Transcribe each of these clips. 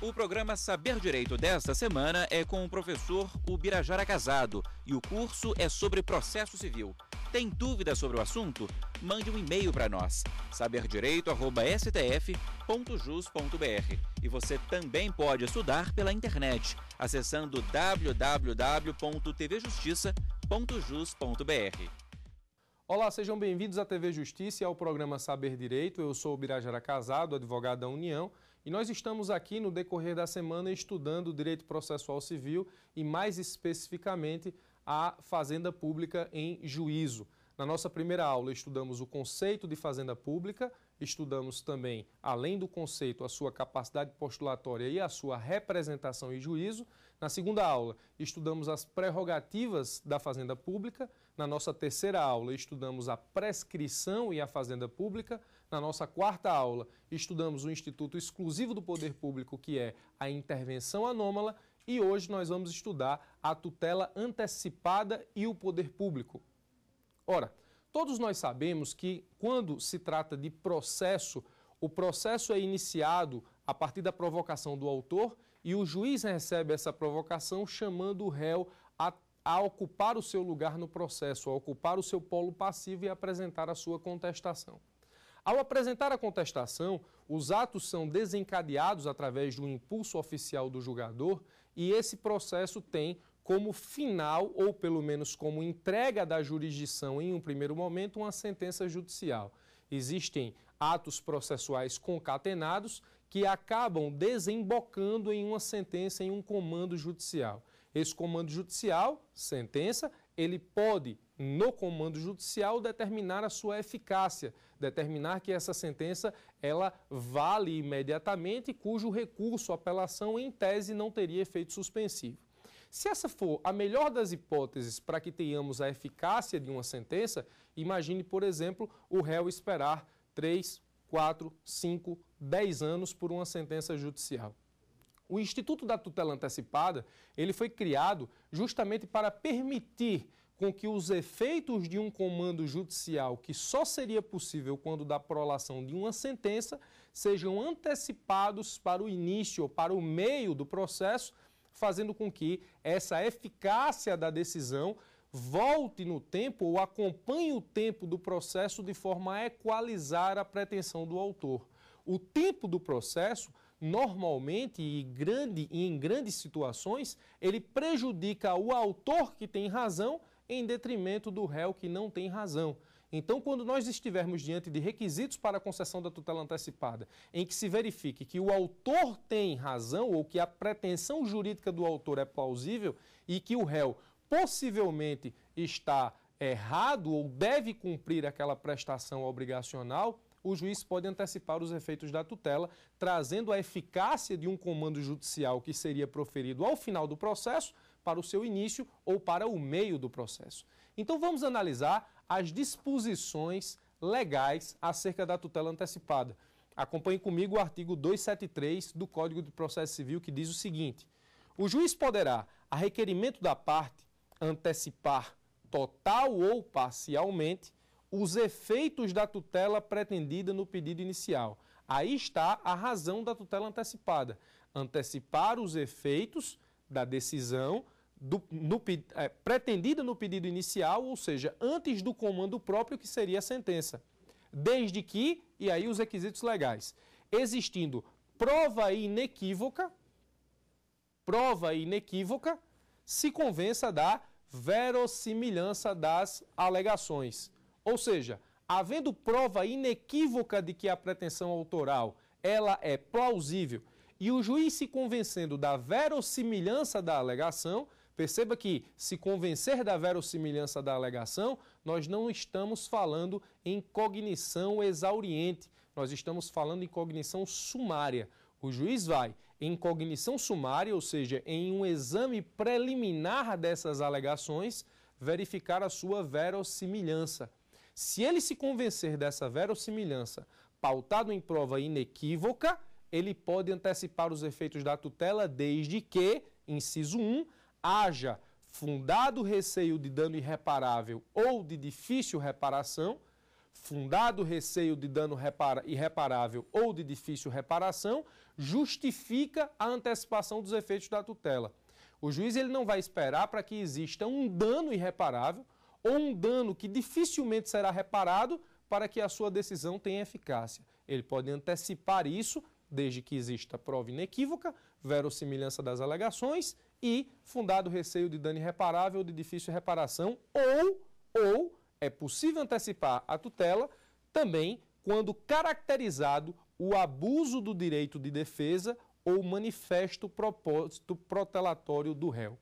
O programa Saber Direito desta semana é com o professor Ubirajara Casado e o curso é sobre processo civil. Tem dúvida sobre o assunto? Mande um e-mail para nós, saberdireito.stf.jus.br. E você também pode estudar pela internet, acessando www.tvjustiça.jus.br. Olá, sejam bem-vindos à TV Justiça e ao programa Saber Direito. Eu sou o Birajara Casado, advogado da União. E nós estamos aqui no decorrer da semana estudando o direito processual civil e, mais especificamente, a fazenda pública em juízo. Na nossa primeira aula, estudamos o conceito de fazenda pública, estudamos também, além do conceito, a sua capacidade postulatória e a sua representação em juízo. Na segunda aula, estudamos as prerrogativas da fazenda pública. Na nossa terceira aula, estudamos a prescrição e a fazenda pública. Na nossa quarta aula, estudamos o instituto exclusivo do poder público, que é a intervenção anômala. E hoje nós vamos estudar a tutela antecipada e o poder público. Ora, todos nós sabemos que quando se trata de processo, o processo é iniciado a partir da provocação do autor e o juiz recebe essa provocação chamando o réu a ocupar o seu lugar no processo, a ocupar o seu polo passivo e apresentar a sua contestação. Ao apresentar a contestação, os atos são desencadeados através do impulso oficial do julgador e esse processo tem como final, ou pelo menos como entrega da jurisdição em um primeiro momento, uma sentença judicial. Existem atos processuais concatenados que acabam desembocando em uma sentença, em um comando judicial. Esse comando judicial, sentença, ele pode, no comando judicial, determinar a sua eficácia, determinar que essa sentença ela vale imediatamente, cujo recurso, apelação, em tese, não teria efeito suspensivo. Se essa for a melhor das hipóteses para que tenhamos a eficácia de uma sentença, imagine, por exemplo, o réu esperar 3, 4, 5, 10 anos por uma sentença judicial. O Instituto da Tutela Antecipada, ele foi criado justamente para permitir com que os efeitos de um comando judicial, que só seria possível quando da prolação de uma sentença, sejam antecipados para o início ou para o meio do processo, fazendo com que essa eficácia da decisão volte no tempo ou acompanhe o tempo do processo de forma a equalizar a pretensão do autor. O tempo do processo normalmente e, grande, e em grandes situações, ele prejudica o autor que tem razão em detrimento do réu que não tem razão. Então, quando nós estivermos diante de requisitos para a concessão da tutela antecipada, em que se verifique que o autor tem razão ou que a pretensão jurídica do autor é plausível e que o réu possivelmente está errado ou deve cumprir aquela prestação obrigacional, o juiz pode antecipar os efeitos da tutela, trazendo a eficácia de um comando judicial que seria proferido ao final do processo para o seu início ou para o meio do processo. Então vamos analisar as disposições legais acerca da tutela antecipada. Acompanhe comigo o artigo 273 do Código de Processo Civil que diz o seguinte: O juiz poderá, a requerimento da parte, antecipar total ou parcialmente os efeitos da tutela pretendida no pedido inicial. Aí está a razão da tutela antecipada. Antecipar os efeitos da decisão do, no, é, pretendida no pedido inicial, ou seja, antes do comando próprio, que seria a sentença. Desde que, e aí os requisitos legais, existindo prova inequívoca, prova inequívoca, se convença da verossimilhança das alegações. Ou seja, havendo prova inequívoca de que a pretensão autoral ela é plausível e o juiz se convencendo da verossimilhança da alegação, perceba que se convencer da verossimilhança da alegação, nós não estamos falando em cognição exauriente, nós estamos falando em cognição sumária. O juiz vai em cognição sumária, ou seja, em um exame preliminar dessas alegações, verificar a sua verossimilhança. Se ele se convencer dessa verossimilhança, pautado em prova inequívoca, ele pode antecipar os efeitos da tutela desde que, inciso 1, haja fundado receio de dano irreparável ou de difícil reparação, fundado receio de dano irreparável ou de difícil reparação, justifica a antecipação dos efeitos da tutela. O juiz ele não vai esperar para que exista um dano irreparável ou um dano que dificilmente será reparado para que a sua decisão tenha eficácia. Ele pode antecipar isso, desde que exista prova inequívoca, verossimilhança das alegações e fundado receio de dano irreparável ou de difícil reparação, ou, ou é possível antecipar a tutela também quando caracterizado o abuso do direito de defesa ou manifesto propósito protelatório do réu.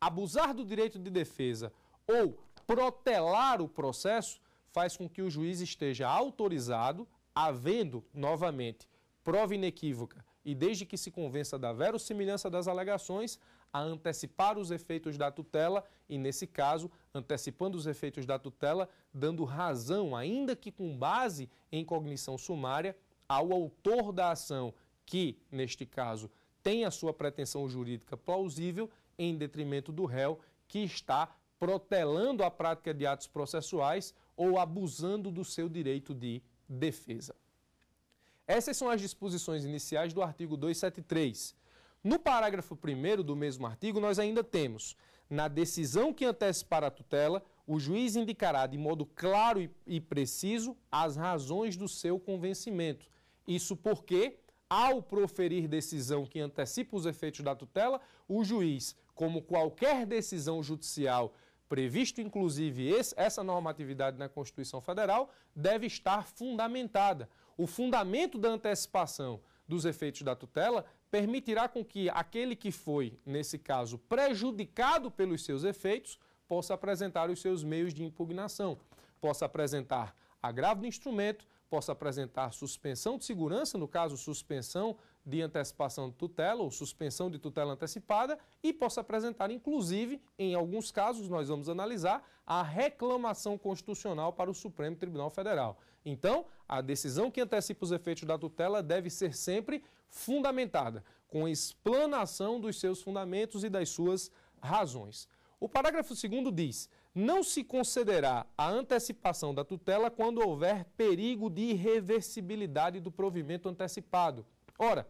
Abusar do direito de defesa ou Protelar o processo faz com que o juiz esteja autorizado, havendo, novamente, prova inequívoca e desde que se convença da verossimilhança das alegações, a antecipar os efeitos da tutela e, nesse caso, antecipando os efeitos da tutela, dando razão, ainda que com base em cognição sumária, ao autor da ação, que, neste caso, tem a sua pretensão jurídica plausível, em detrimento do réu, que está protelando a prática de atos processuais ou abusando do seu direito de defesa. Essas são as disposições iniciais do artigo 273. No parágrafo 1 do mesmo artigo, nós ainda temos: na decisão que antecipar a tutela, o juiz indicará de modo claro e preciso as razões do seu convencimento. Isso porque, ao proferir decisão que antecipa os efeitos da tutela, o juiz, como qualquer decisão judicial previsto inclusive esse, essa normatividade na Constituição Federal, deve estar fundamentada. O fundamento da antecipação dos efeitos da tutela permitirá com que aquele que foi, nesse caso, prejudicado pelos seus efeitos, possa apresentar os seus meios de impugnação, possa apresentar agravo do instrumento possa apresentar suspensão de segurança, no caso, suspensão de antecipação de tutela ou suspensão de tutela antecipada, e possa apresentar, inclusive, em alguns casos, nós vamos analisar, a reclamação constitucional para o Supremo Tribunal Federal. Então, a decisão que antecipa os efeitos da tutela deve ser sempre fundamentada, com explanação dos seus fundamentos e das suas razões. O parágrafo 2 diz não se concederá a antecipação da tutela quando houver perigo de irreversibilidade do provimento antecipado. Ora,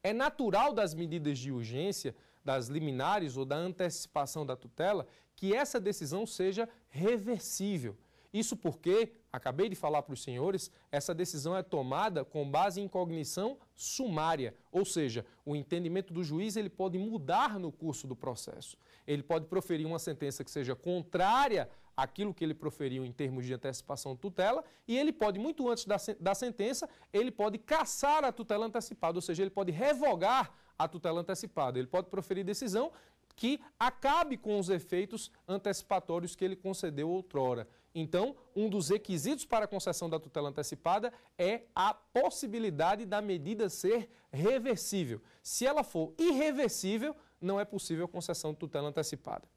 é natural das medidas de urgência, das liminares ou da antecipação da tutela, que essa decisão seja reversível. Isso porque, acabei de falar para os senhores, essa decisão é tomada com base em cognição sumária, ou seja, o entendimento do juiz ele pode mudar no curso do processo. Ele pode proferir uma sentença que seja contrária àquilo que ele proferiu em termos de antecipação de tutela e ele pode, muito antes da, da sentença, ele pode caçar a tutela antecipada, ou seja, ele pode revogar a tutela antecipada. Ele pode proferir decisão que acabe com os efeitos antecipatórios que ele concedeu outrora. Então, um dos requisitos para a concessão da tutela antecipada é a possibilidade da medida ser reversível. Se ela for irreversível, não é possível concessão de tutela antecipada.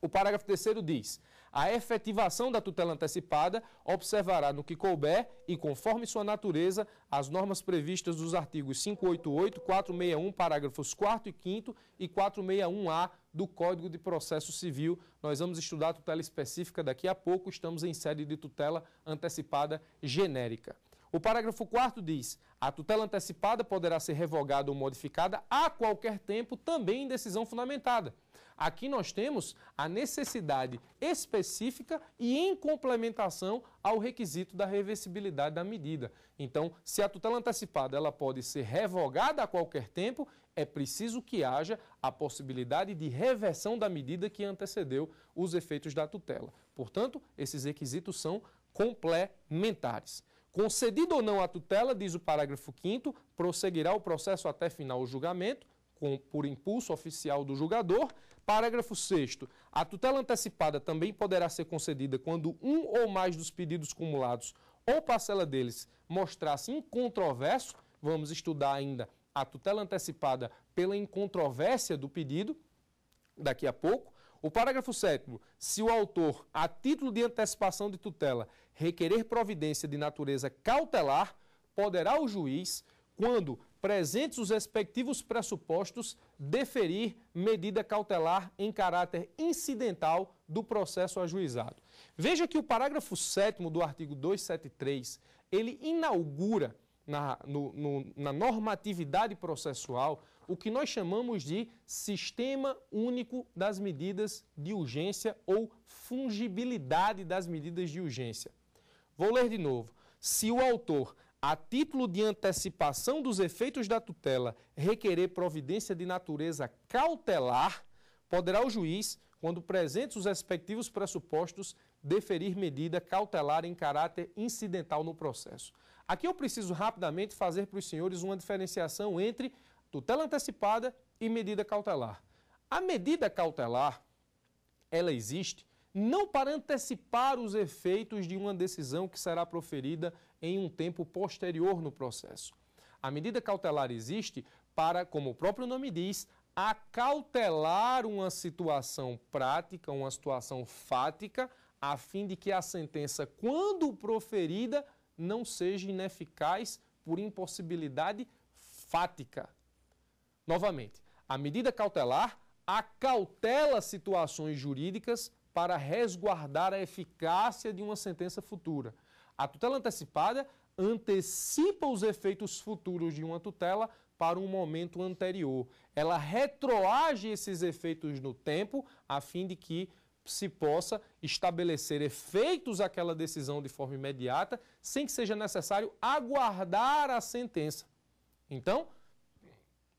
O parágrafo terceiro diz: a efetivação da tutela antecipada observará, no que couber e conforme sua natureza, as normas previstas dos artigos 588, 461, parágrafos 4 e 5 e 461-A do Código de Processo Civil. Nós vamos estudar a tutela específica daqui a pouco, estamos em sede de tutela antecipada genérica. O parágrafo 4 diz: a tutela antecipada poderá ser revogada ou modificada a qualquer tempo, também em decisão fundamentada. Aqui nós temos a necessidade específica e em complementação ao requisito da reversibilidade da medida. Então, se a tutela antecipada ela pode ser revogada a qualquer tempo, é preciso que haja a possibilidade de reversão da medida que antecedeu os efeitos da tutela. Portanto, esses requisitos são complementares. Concedido ou não a tutela, diz o parágrafo 5 prosseguirá o processo até final o julgamento, com, por impulso oficial do julgador. Parágrafo 6 a tutela antecipada também poderá ser concedida quando um ou mais dos pedidos cumulados ou parcela deles mostrar-se incontroverso, vamos estudar ainda a tutela antecipada pela incontrovérsia do pedido daqui a pouco. O parágrafo 7 se o autor, a título de antecipação de tutela, requerer providência de natureza cautelar, poderá o juiz, quando presentes os respectivos pressupostos, deferir medida cautelar em caráter incidental do processo ajuizado. Veja que o parágrafo 7 do artigo 273, ele inaugura na, no, no, na normatividade processual o que nós chamamos de Sistema Único das Medidas de Urgência ou Fungibilidade das Medidas de Urgência. Vou ler de novo. Se o autor, a título de antecipação dos efeitos da tutela, requerer providência de natureza cautelar, poderá o juiz, quando presentes os respectivos pressupostos, deferir medida cautelar em caráter incidental no processo. Aqui eu preciso rapidamente fazer para os senhores uma diferenciação entre tutela antecipada e medida cautelar. A medida cautelar, ela existe não para antecipar os efeitos de uma decisão que será proferida em um tempo posterior no processo. A medida cautelar existe para, como o próprio nome diz, acautelar uma situação prática, uma situação fática, a fim de que a sentença, quando proferida, não seja ineficaz por impossibilidade fática. Novamente, a medida cautelar acautela situações jurídicas para resguardar a eficácia de uma sentença futura. A tutela antecipada antecipa os efeitos futuros de uma tutela para um momento anterior. Ela retroage esses efeitos no tempo a fim de que se possa estabelecer efeitos àquela decisão de forma imediata, sem que seja necessário aguardar a sentença. Então,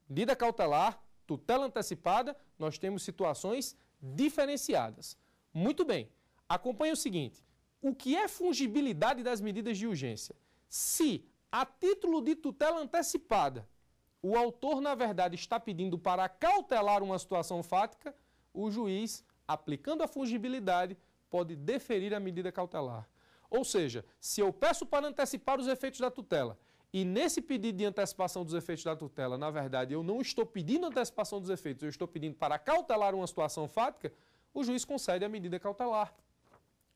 medida cautelar, tutela antecipada, nós temos situações diferenciadas. Muito bem, acompanhe o seguinte: o que é fungibilidade das medidas de urgência? Se, a título de tutela antecipada, o autor, na verdade, está pedindo para cautelar uma situação fática, o juiz, aplicando a fungibilidade, pode deferir a medida cautelar. Ou seja, se eu peço para antecipar os efeitos da tutela e nesse pedido de antecipação dos efeitos da tutela, na verdade, eu não estou pedindo antecipação dos efeitos, eu estou pedindo para cautelar uma situação fática, o juiz concede a medida cautelar,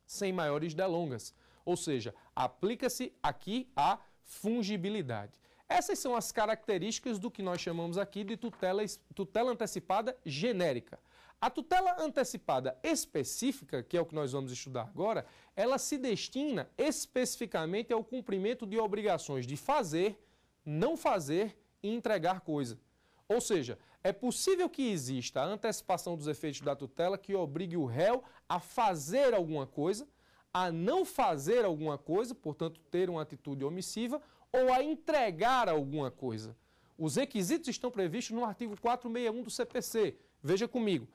sem maiores delongas. Ou seja, aplica-se aqui a fungibilidade. Essas são as características do que nós chamamos aqui de tutela, tutela antecipada genérica. A tutela antecipada específica, que é o que nós vamos estudar agora, ela se destina especificamente ao cumprimento de obrigações de fazer, não fazer e entregar coisa. Ou seja, é possível que exista a antecipação dos efeitos da tutela que obrigue o réu a fazer alguma coisa, a não fazer alguma coisa, portanto, ter uma atitude omissiva, ou a entregar alguma coisa. Os requisitos estão previstos no artigo 461 do CPC. Veja comigo.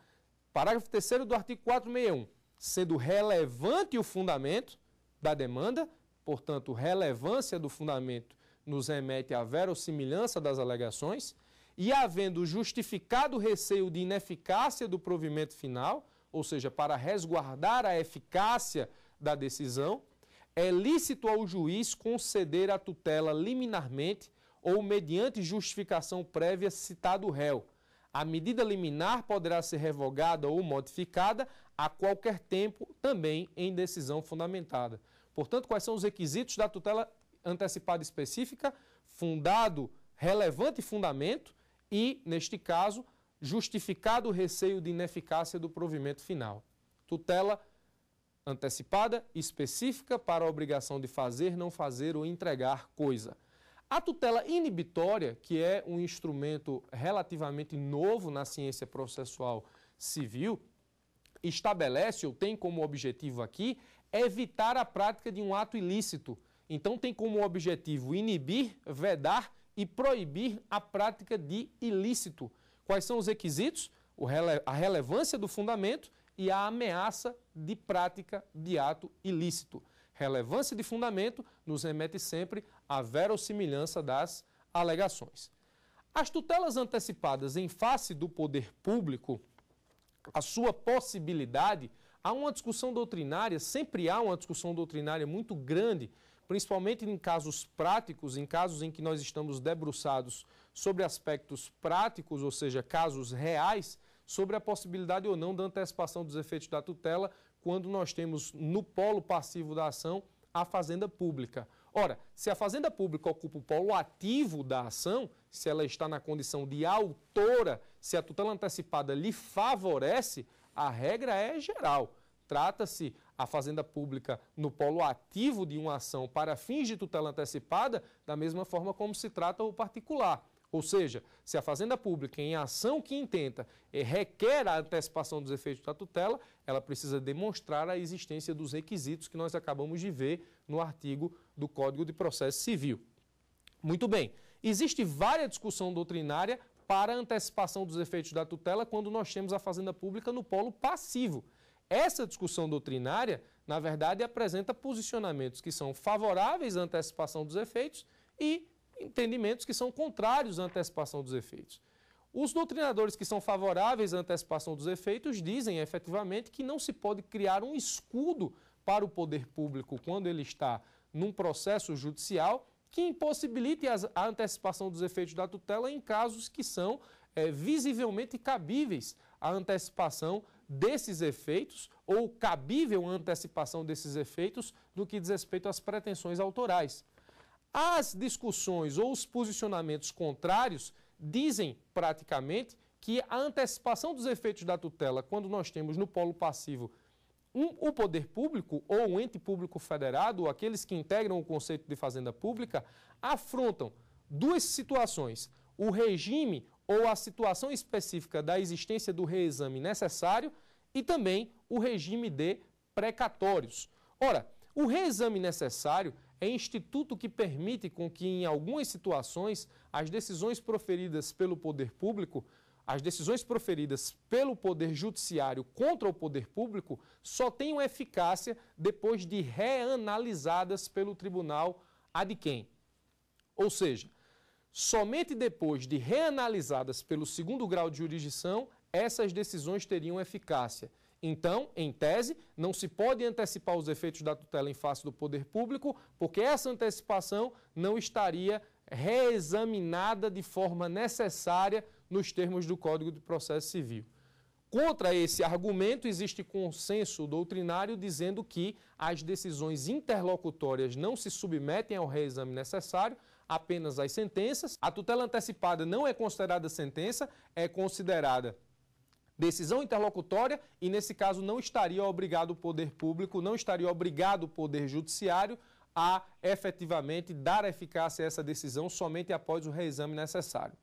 Parágrafo 3 do artigo 461. Sendo relevante o fundamento da demanda, portanto, relevância do fundamento nos remete à verossimilhança das alegações, e havendo justificado receio de ineficácia do provimento final, ou seja, para resguardar a eficácia da decisão, é lícito ao juiz conceder a tutela liminarmente ou mediante justificação prévia citado o réu, a medida liminar poderá ser revogada ou modificada a qualquer tempo, também em decisão fundamentada. Portanto, quais são os requisitos da tutela antecipada específica? Fundado, relevante fundamento e, neste caso, justificado o receio de ineficácia do provimento final. Tutela antecipada específica para a obrigação de fazer, não fazer ou entregar coisa. A tutela inibitória, que é um instrumento relativamente novo na ciência processual civil, estabelece ou tem como objetivo aqui evitar a prática de um ato ilícito. Então, tem como objetivo inibir, vedar e proibir a prática de ilícito. Quais são os requisitos? Rele a relevância do fundamento e a ameaça de prática de ato ilícito. Relevância de fundamento nos remete sempre a verossimilhança das alegações. As tutelas antecipadas em face do poder público, a sua possibilidade, há uma discussão doutrinária, sempre há uma discussão doutrinária muito grande, principalmente em casos práticos, em casos em que nós estamos debruçados sobre aspectos práticos, ou seja, casos reais, sobre a possibilidade ou não da antecipação dos efeitos da tutela, quando nós temos no polo passivo da ação a fazenda pública. Ora, se a Fazenda Pública ocupa o polo ativo da ação, se ela está na condição de autora, se a tutela antecipada lhe favorece, a regra é geral. Trata-se a Fazenda Pública no polo ativo de uma ação para fins de tutela antecipada, da mesma forma como se trata o particular. Ou seja, se a Fazenda Pública, em ação que intenta, eh, requer a antecipação dos efeitos da tutela, ela precisa demonstrar a existência dos requisitos que nós acabamos de ver no artigo do Código de Processo Civil. Muito bem, existe várias discussão doutrinária para a antecipação dos efeitos da tutela quando nós temos a Fazenda Pública no polo passivo. Essa discussão doutrinária, na verdade, apresenta posicionamentos que são favoráveis à antecipação dos efeitos e entendimentos que são contrários à antecipação dos efeitos. Os doutrinadores que são favoráveis à antecipação dos efeitos dizem efetivamente que não se pode criar um escudo para o poder público quando ele está num processo judicial que impossibilite a antecipação dos efeitos da tutela em casos que são é, visivelmente cabíveis à antecipação desses efeitos ou cabível a antecipação desses efeitos no que diz respeito às pretensões autorais. As discussões ou os posicionamentos contrários dizem praticamente que a antecipação dos efeitos da tutela, quando nós temos no polo passivo um, o poder público ou um ente público federado, ou aqueles que integram o conceito de fazenda pública, afrontam duas situações: o regime ou a situação específica da existência do reexame necessário e também o regime de precatórios. Ora, o reexame necessário é instituto que permite com que, em algumas situações, as decisões proferidas pelo poder público, as decisões proferidas pelo poder judiciário contra o poder público, só tenham eficácia depois de reanalisadas pelo tribunal ad quem. Ou seja, somente depois de reanalisadas pelo segundo grau de jurisdição, essas decisões teriam eficácia. Então, em tese, não se pode antecipar os efeitos da tutela em face do poder público, porque essa antecipação não estaria reexaminada de forma necessária nos termos do Código de Processo Civil. Contra esse argumento, existe consenso doutrinário dizendo que as decisões interlocutórias não se submetem ao reexame necessário, apenas às sentenças. A tutela antecipada não é considerada sentença, é considerada decisão interlocutória e, nesse caso, não estaria obrigado o poder público, não estaria obrigado o poder judiciário a efetivamente dar eficácia a essa decisão somente após o reexame necessário.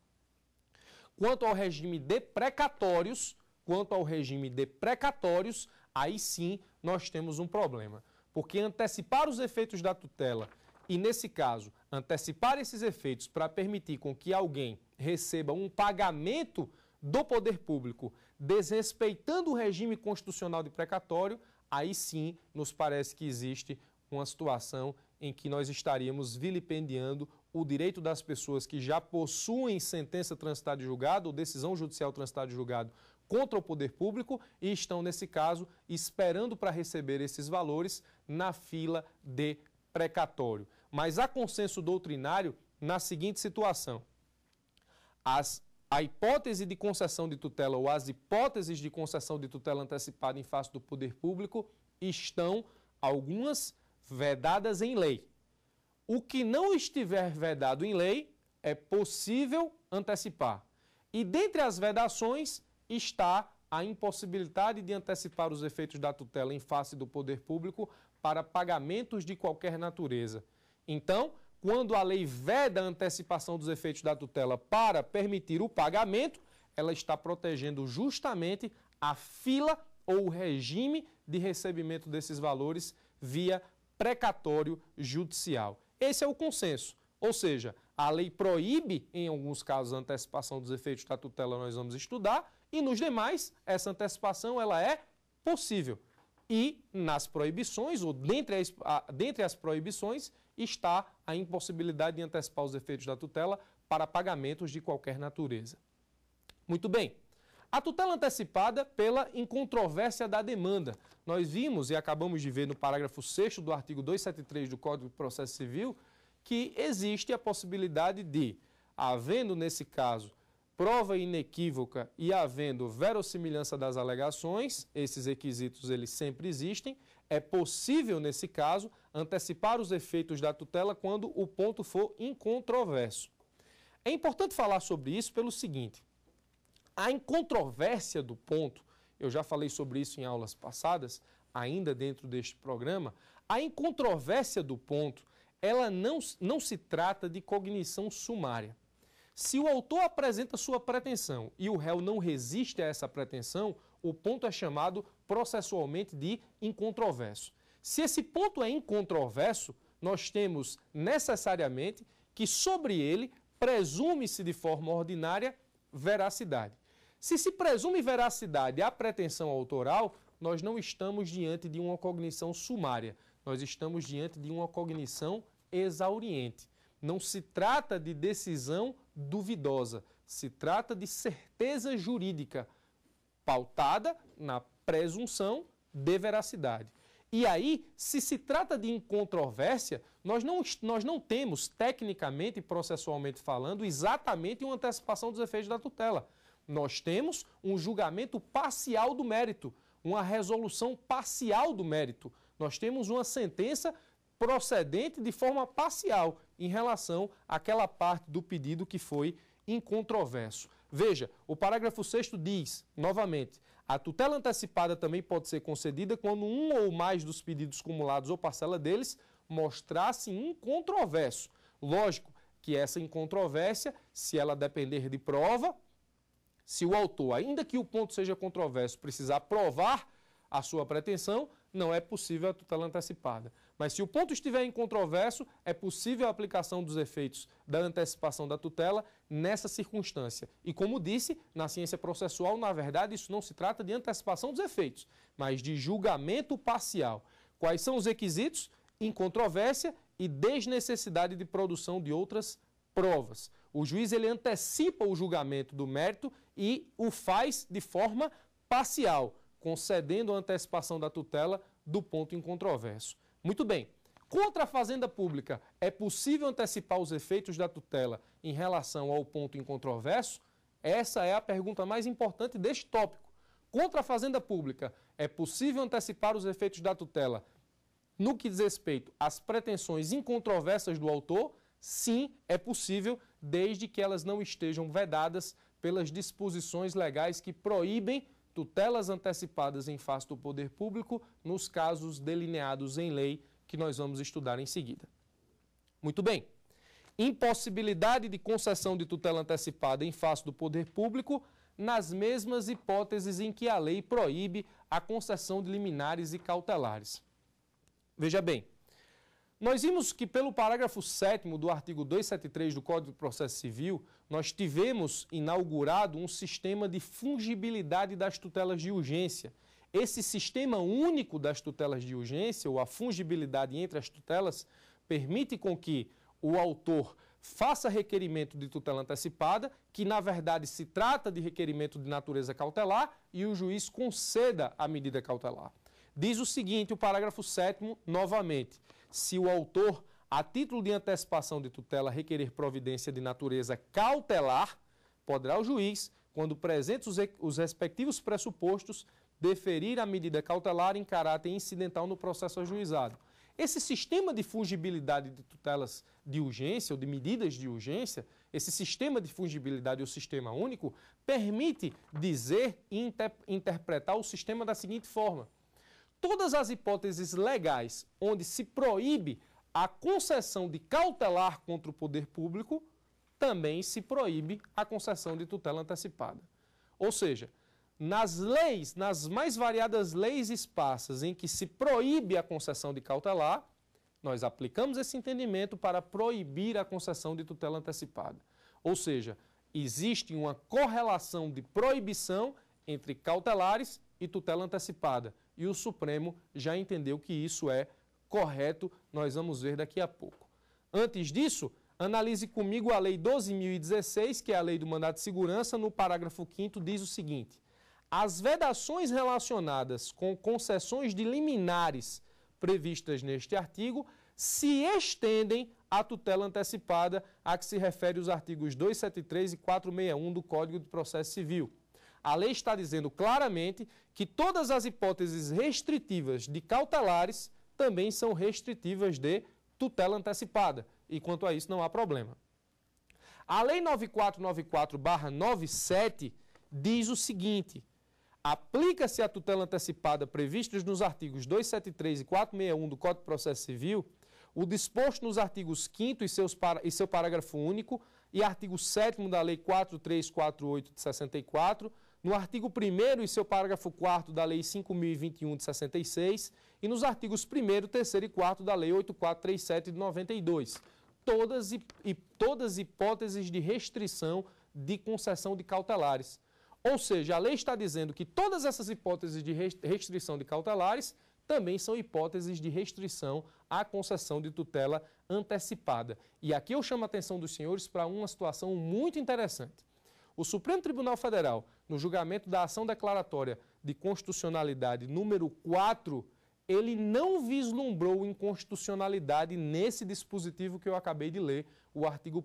Quanto ao regime de precatórios, quanto ao regime de precatórios, aí sim nós temos um problema, porque antecipar os efeitos da tutela e, nesse caso, antecipar esses efeitos para permitir com que alguém receba um pagamento do poder público desrespeitando o regime constitucional de precatório, aí sim nos parece que existe uma situação em que nós estaríamos vilipendiando o direito das pessoas que já possuem sentença transitada de julgado ou decisão judicial transitada de julgado contra o poder público e estão, nesse caso, esperando para receber esses valores na fila de precatório. Mas há consenso doutrinário na seguinte situação: as a hipótese de concessão de tutela ou as hipóteses de concessão de tutela antecipada em face do poder público estão algumas vedadas em lei. O que não estiver vedado em lei é possível antecipar. E dentre as vedações está a impossibilidade de antecipar os efeitos da tutela em face do poder público para pagamentos de qualquer natureza. Então, quando a lei veda a antecipação dos efeitos da tutela para permitir o pagamento, ela está protegendo justamente a fila ou o regime de recebimento desses valores via precatório judicial. Esse é o consenso. Ou seja, a lei proíbe, em alguns casos, a antecipação dos efeitos da tutela, nós vamos estudar, e nos demais, essa antecipação ela é possível. E nas proibições, ou dentre as, a, dentre as proibições, está a impossibilidade de antecipar os efeitos da tutela para pagamentos de qualquer natureza. Muito bem. A tutela antecipada pela incontrovérsia da demanda. Nós vimos e acabamos de ver no parágrafo 6 do artigo 273 do Código de Processo Civil que existe a possibilidade de, havendo nesse caso prova inequívoca e havendo verossimilhança das alegações, esses requisitos eles sempre existem, é possível nesse caso antecipar os efeitos da tutela quando o ponto for incontroverso. É importante falar sobre isso pelo seguinte: a incontrovérsia do ponto, eu já falei sobre isso em aulas passadas, ainda dentro deste programa, a incontrovérsia do ponto, ela não, não se trata de cognição sumária. Se o autor apresenta sua pretensão e o réu não resiste a essa pretensão, o ponto é chamado processualmente de incontroverso. Se esse ponto é incontroverso, nós temos necessariamente que sobre ele presume-se de forma ordinária veracidade. Se se presume veracidade à pretensão autoral, nós não estamos diante de uma cognição sumária, nós estamos diante de uma cognição exauriente. Não se trata de decisão duvidosa. Se trata de certeza jurídica pautada na presunção de veracidade. E aí, se se trata de incontrovérsia, nós não, nós não temos, tecnicamente e processualmente falando, exatamente uma antecipação dos efeitos da tutela. Nós temos um julgamento parcial do mérito, uma resolução parcial do mérito. Nós temos uma sentença procedente de forma parcial, em relação àquela parte do pedido que foi incontroverso. Veja, o parágrafo 6 diz, novamente, a tutela antecipada também pode ser concedida quando um ou mais dos pedidos cumulados ou parcela deles mostrasse incontroverso. Lógico que essa incontrovérsia, se ela depender de prova, se o autor, ainda que o ponto seja controverso, precisar provar a sua pretensão, não é possível a tutela antecipada. Mas se o ponto estiver incontroverso, é possível a aplicação dos efeitos da antecipação da tutela nessa circunstância. E como disse, na ciência processual, na verdade, isso não se trata de antecipação dos efeitos, mas de julgamento parcial. Quais são os requisitos? Incontrovérsia e desnecessidade de produção de outras provas. O juiz ele antecipa o julgamento do mérito e o faz de forma parcial, concedendo a antecipação da tutela do ponto incontroverso. Muito bem. Contra a fazenda pública, é possível antecipar os efeitos da tutela em relação ao ponto incontroverso? Essa é a pergunta mais importante deste tópico. Contra a fazenda pública, é possível antecipar os efeitos da tutela no que diz respeito às pretensões incontroversas do autor? Sim, é possível, desde que elas não estejam vedadas pelas disposições legais que proíbem tutelas antecipadas em face do poder público nos casos delineados em lei que nós vamos estudar em seguida. Muito bem. Impossibilidade de concessão de tutela antecipada em face do poder público nas mesmas hipóteses em que a lei proíbe a concessão de liminares e cautelares. Veja bem, nós vimos que pelo parágrafo 7 do artigo 273 do Código de Processo Civil, nós tivemos inaugurado um sistema de fungibilidade das tutelas de urgência. Esse sistema único das tutelas de urgência, ou a fungibilidade entre as tutelas, permite com que o autor faça requerimento de tutela antecipada, que na verdade se trata de requerimento de natureza cautelar, e o juiz conceda a medida cautelar. Diz o seguinte, o parágrafo 7 novamente: se o autor a título de antecipação de tutela requerer providência de natureza cautelar, poderá o juiz, quando presentes os, respectivos pressupostos, deferir a medida cautelar em caráter incidental no processo ajuizado. Esse sistema de fungibilidade de tutelas de urgência ou de medidas de urgência, esse sistema de fungibilidade ou sistema único, permite dizer e inter interpretar o sistema da seguinte forma: todas as hipóteses legais onde se proíbe a concessão de cautelar contra o poder público, também se proíbe a concessão de tutela antecipada. Ou seja, nas leis, nas mais variadas leis esparsas em que se proíbe a concessão de cautelar, nós aplicamos esse entendimento para proibir a concessão de tutela antecipada. Ou seja, existe uma correlação de proibição entre cautelares e tutela antecipada. E o Supremo já entendeu que isso é correto, nós vamos ver daqui a pouco. Antes disso, analise comigo a Lei 12.016, que é a Lei do Mandato de Segurança, no parágrafo 5 diz o seguinte: as vedações relacionadas com concessões de liminares previstas neste artigo se estendem à tutela antecipada a que se refere os artigos 273 e 461 do Código de Processo Civil. A lei está dizendo claramente que todas as hipóteses restritivas de cautelares também são restritivas de tutela antecipada, e quanto a isso não há problema. A Lei 9494-97 diz o seguinte: aplica-se a tutela antecipada prevista nos artigos 273 e 461 do Código de Processo Civil o disposto nos artigos 5 e, e seu parágrafo único e artigo 7 da Lei 4348 de 64, no artigo 1 e seu parágrafo 4 da Lei 5021 de 66 e nos artigos 1 3 e 4 da Lei 8437 de 92, todas e, e todas hipóteses de restrição de concessão de cautelares. Ou seja, a lei está dizendo que todas essas hipóteses de restrição de cautelares também são hipóteses de restrição à concessão de tutela antecipada. E aqui eu chamo a atenção dos senhores para uma situação muito interessante. O Supremo Tribunal Federal, no julgamento da ação declaratória de constitucionalidade número 4 ele não vislumbrou inconstitucionalidade nesse dispositivo que eu acabei de ler, o artigo 1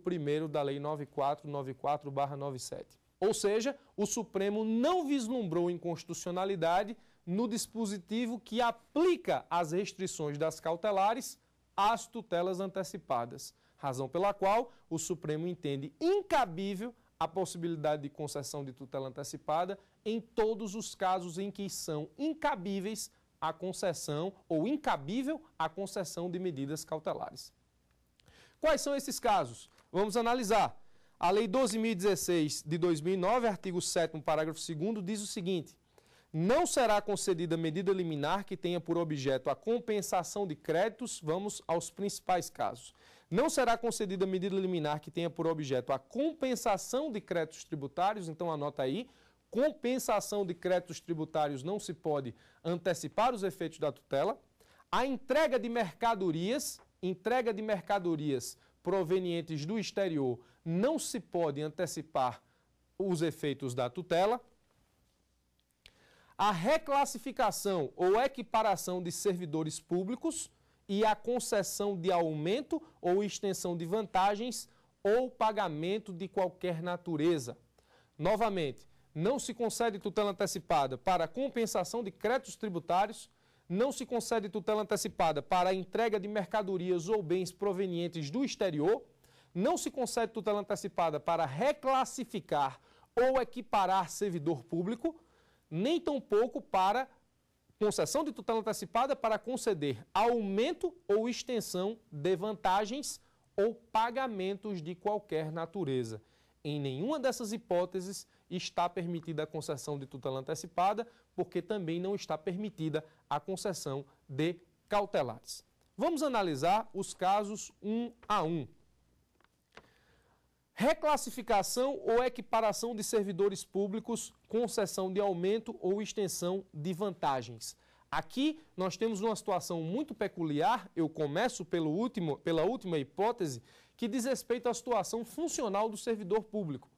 da Lei 9494-97. Ou seja, o Supremo não vislumbrou inconstitucionalidade no dispositivo que aplica as restrições das cautelares às tutelas antecipadas, razão pela qual o Supremo entende incabível a possibilidade de concessão de tutela antecipada em todos os casos em que são incabíveis a concessão ou incabível a concessão de medidas cautelares. Quais são esses casos? Vamos analisar. A Lei 12.016 de 2009, artigo 7, parágrafo 2, diz o seguinte: não será concedida medida liminar que tenha por objeto a compensação de créditos. Vamos aos principais casos. Não será concedida medida liminar que tenha por objeto a compensação de créditos tributários. Então, anota aí compensação de créditos tributários não se pode antecipar os efeitos da tutela, a entrega de mercadorias, entrega de mercadorias provenientes do exterior não se pode antecipar os efeitos da tutela. A reclassificação ou equiparação de servidores públicos e a concessão de aumento ou extensão de vantagens ou pagamento de qualquer natureza. Novamente, não se concede tutela antecipada para compensação de créditos tributários. Não se concede tutela antecipada para a entrega de mercadorias ou bens provenientes do exterior. Não se concede tutela antecipada para reclassificar ou equiparar servidor público, nem tampouco para concessão de tutela antecipada para conceder aumento ou extensão de vantagens ou pagamentos de qualquer natureza. Em nenhuma dessas hipóteses está permitida a concessão de tutela antecipada, porque também não está permitida a concessão de cautelares. Vamos analisar os casos um a um. Reclassificação ou equiparação de servidores públicos, concessão de aumento ou extensão de vantagens. Aqui nós temos uma situação muito peculiar, eu começo pelo último, pela última hipótese, que diz respeito à situação funcional do servidor público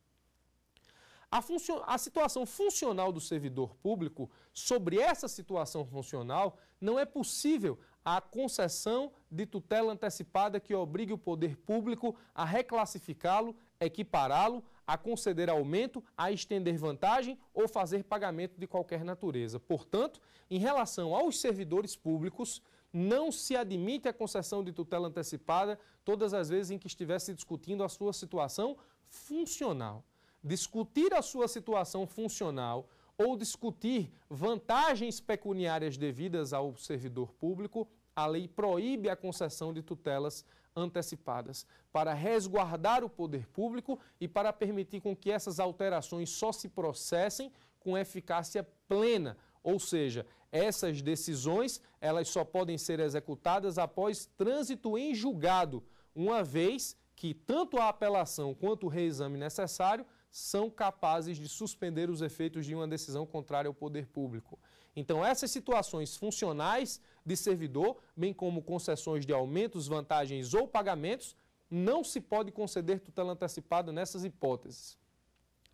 a, a, situação funcional do servidor público, sobre essa situação funcional, não é possível a concessão de tutela antecipada que obrigue o poder público a reclassificá-lo, equipará-lo, a conceder aumento, a estender vantagem ou fazer pagamento de qualquer natureza. Portanto, em relação aos servidores públicos, não se admite a concessão de tutela antecipada todas as vezes em que estiver se discutindo a sua situação funcional discutir a sua situação funcional ou discutir vantagens pecuniárias devidas ao servidor público, a lei proíbe a concessão de tutelas antecipadas para resguardar o poder público e para permitir com que essas alterações só se processem com eficácia plena, ou seja, essas decisões, elas só podem ser executadas após trânsito em julgado, uma vez que tanto a apelação quanto o reexame necessário são capazes de suspender os efeitos de uma decisão contrária ao poder público. Então, essas situações funcionais de servidor, bem como concessões de aumentos, vantagens ou pagamentos, não se pode conceder tutela antecipada nessas hipóteses.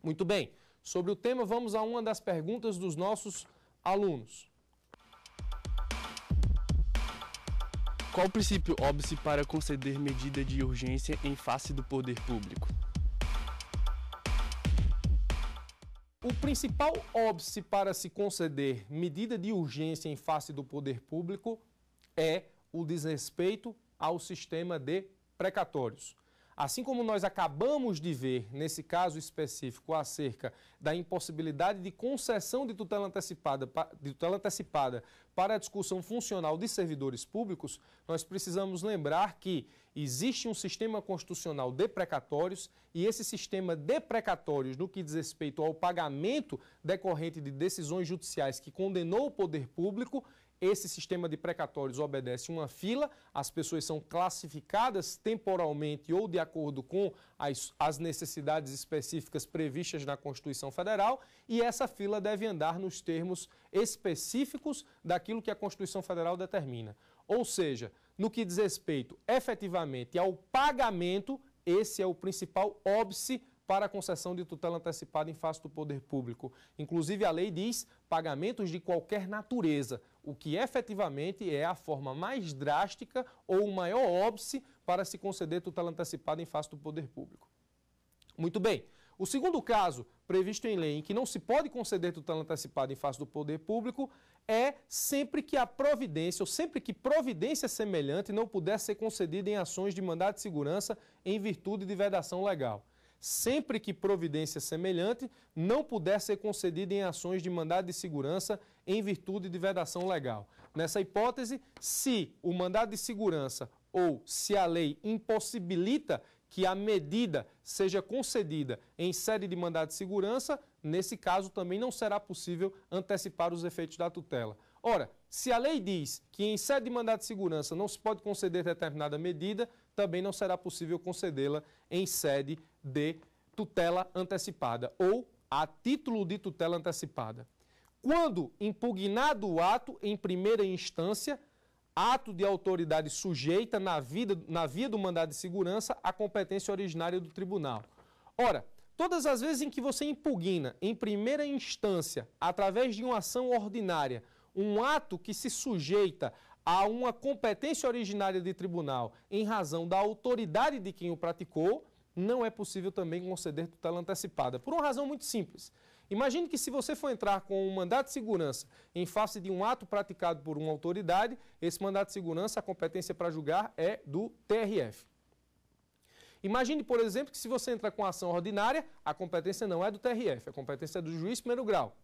Muito bem, sobre o tema, vamos a uma das perguntas dos nossos alunos. Qual o princípio óbvio para conceder medida de urgência em face do poder público? O principal óbice para se conceder medida de urgência em face do poder público é o desrespeito ao sistema de precatórios. Assim como nós acabamos de ver, nesse caso específico, acerca da impossibilidade de concessão de tutela antecipada, de tutela antecipada para a discussão funcional de servidores públicos, nós precisamos lembrar que existe um sistema constitucional de precatórios e esse sistema de precatórios, no que diz respeito ao pagamento decorrente de decisões judiciais que condenou o poder público, esse sistema de precatórios obedece uma fila, as pessoas são classificadas temporalmente ou de acordo com as, as, necessidades específicas previstas na Constituição Federal, e essa fila deve andar nos termos específicos daquilo que a Constituição Federal determina. Ou seja, no que diz respeito efetivamente ao pagamento, esse é o principal óbice para a concessão de tutela antecipada em face do poder público. Inclusive, a lei diz pagamentos de qualquer natureza, o que efetivamente é a forma mais drástica ou o maior óbice para se conceder tutela antecipada em face do poder público. Muito bem. O segundo caso, previsto em lei, em que não se pode conceder tutela antecipada em face do poder público, é sempre que a providência, ou sempre que providência semelhante não puder ser concedida em ações de mandado de segurança em virtude de vedação legal sempre que providência semelhante não puder ser concedida em ações de mandado de segurança em virtude de vedação legal. Nessa hipótese, se o mandado de segurança ou se a lei impossibilita que a medida seja concedida em sede de mandado de segurança, nesse caso também não será possível antecipar os efeitos da tutela. Ora, se a lei diz que em sede de mandado de segurança não se pode conceder determinada medida, também não será possível concedê-la em sede de tutela antecipada ou a título de tutela antecipada. Quando impugnado o ato em primeira instância, ato de autoridade sujeita na, vida, na via do mandado de segurança à competência originária do tribunal. Ora, todas as vezes em que você impugna em primeira instância, através de uma ação ordinária, um ato que se sujeita a uma competência originária de tribunal em razão da autoridade de quem o praticou, não é possível também conceder tutela antecipada, por uma razão muito simples. Imagine que se você for entrar com um mandado de segurança em face de um ato praticado por uma autoridade, esse mandado de segurança, a competência para julgar é do TRF. Imagine, por exemplo, que se você entrar com ação ordinária, a competência não é do TRF, a competência é do juiz primeiro grau.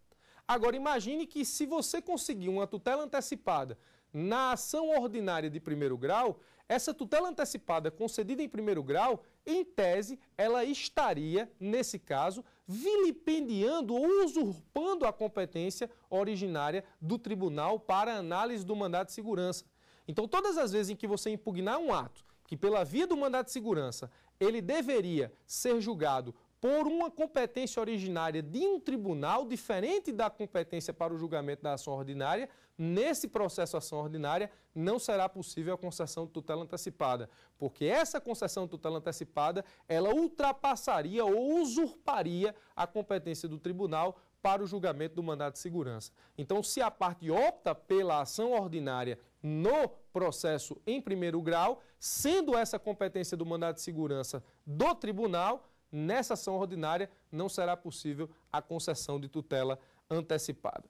Agora, imagine que se você conseguir uma tutela antecipada na ação ordinária de primeiro grau, essa tutela antecipada concedida em primeiro grau, em tese, ela estaria, nesse caso, vilipendiando ou usurpando a competência originária do tribunal para análise do mandado de segurança. Então, todas as vezes em que você impugnar um ato que, pela via do mandado de segurança, ele deveria ser julgado por uma competência originária de um tribunal, diferente da competência para o julgamento da ação ordinária, nesse processo ação ordinária não será possível a concessão de tutela antecipada, porque essa concessão de tutela antecipada, ela ultrapassaria ou usurparia a competência do tribunal para o julgamento do mandato de segurança. Então, se a parte opta pela ação ordinária no processo em primeiro grau, sendo essa competência do mandato de segurança do tribunal, nessa ação ordinária não será possível a concessão de tutela antecipada.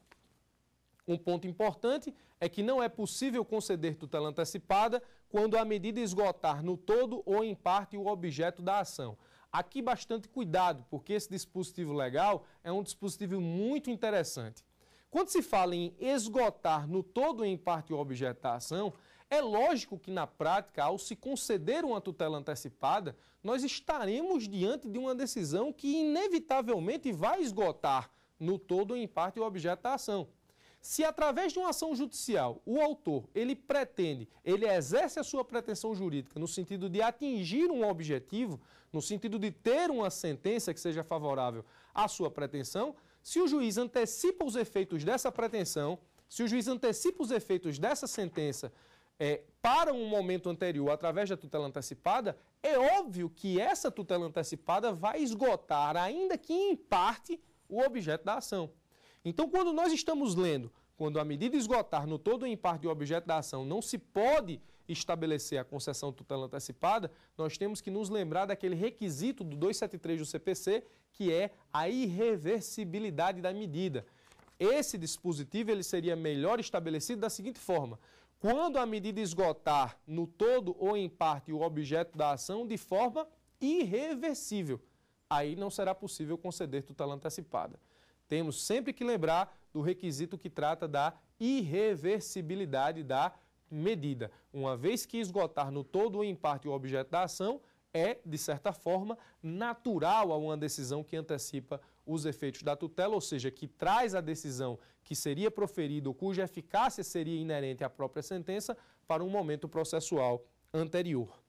Um ponto importante é que não é possível conceder tutela antecipada quando a medida esgotar no todo ou em parte o objeto da ação. Aqui bastante cuidado, porque esse dispositivo legal é um dispositivo muito interessante. Quando se fala em esgotar no todo ou em parte o objeto da ação, é lógico que, na prática, ao se conceder uma tutela antecipada, nós estaremos diante de uma decisão que, inevitavelmente, vai esgotar no todo ou em parte o objeto da ação. Se através de uma ação judicial o autor ele pretende, ele exerce a sua pretensão jurídica no sentido de atingir um objetivo, no sentido de ter uma sentença que seja favorável à sua pretensão, se o juiz antecipa os efeitos dessa pretensão, se o juiz antecipa os efeitos dessa sentença é, para um momento anterior através da tutela antecipada, é óbvio que essa tutela antecipada vai esgotar, ainda que em parte, o objeto da ação. Então, quando nós estamos lendo, quando a medida esgotar no todo ou em parte o objeto da ação não se pode estabelecer a concessão tutela antecipada, nós temos que nos lembrar daquele requisito do 273 do CPC, que é a irreversibilidade da medida. Esse dispositivo ele seria melhor estabelecido da seguinte forma: quando a medida esgotar no todo ou em parte o objeto da ação de forma irreversível. Aí não será possível conceder tutela antecipada. Temos sempre que lembrar do requisito que trata da irreversibilidade da medida. Uma vez que esgotar no todo ou em parte o objeto da ação, é, de certa forma, natural a uma decisão que antecipa os efeitos da tutela, ou seja, que traz a decisão que seria proferida ou cuja eficácia seria inerente à própria sentença para um momento processual anterior.